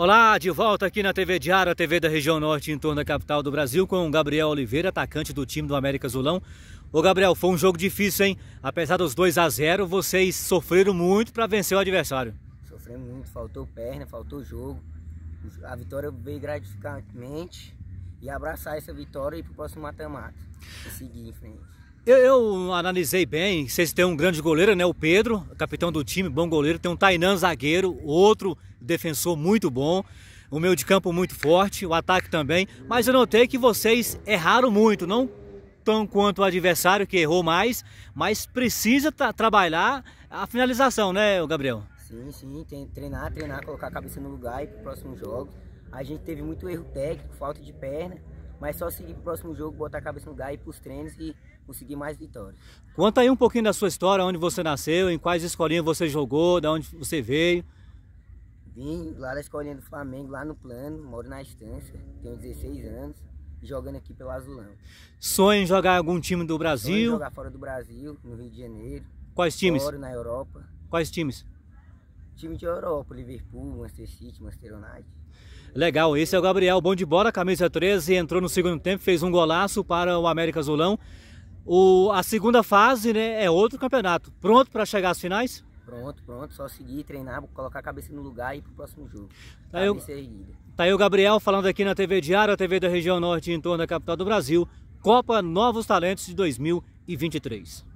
Olá, de volta aqui na TV Diário, a TV da região norte em torno da capital do Brasil, com o Gabriel Oliveira, atacante do time do América Zulão. Ô Gabriel, foi um jogo difícil, hein? Apesar dos 2 a 0 vocês sofreram muito para vencer o adversário. Sofremos muito, faltou perna, faltou jogo. A vitória veio gratificantemente e abraçar essa vitória e ir pro próximo mata-mata. E seguir em frente. Eu, eu, analisei bem, vocês têm um grande goleiro, né? O Pedro, capitão do time, bom goleiro. Tem um Tainan zagueiro, outro defensor muito bom. O meio de campo muito forte, o ataque também. Mas eu notei que vocês erraram muito, não tão quanto o adversário que errou mais, mas precisa tra trabalhar a finalização, né, Gabriel? Sim, sim, tem que treinar, treinar, colocar a cabeça no lugar e pro próximo jogo. A gente teve muito erro técnico, falta de perna mas só seguir pro próximo jogo, botar a cabeça no lugar, ir pros treinos e conseguir mais vitórias. Conta aí um pouquinho da sua história, onde você nasceu, em quais escolinhas você jogou, de onde você veio. Vim lá da escolinha do Flamengo, lá no plano, moro na estância, tenho 16 anos jogando aqui pelo Azulão. Sonho em jogar algum time do Brasil? Sonho em jogar fora do Brasil, no Rio de Janeiro. Quais times? Moro na Europa. Quais times? time de Europa, Liverpool, Manchester City, Manchester United. Legal, esse é o Gabriel, bom de bola, camisa 13, entrou no segundo tempo, fez um golaço para o América Azulão. O, a segunda fase né, é outro campeonato. Pronto para chegar às finais? Pronto, pronto. Só seguir, treinar, colocar a cabeça no lugar e ir o próximo jogo. Tá aí, tá aí o Gabriel falando aqui na TV Diário, a TV da região norte em torno da capital do Brasil. Copa Novos Talentos de 2023.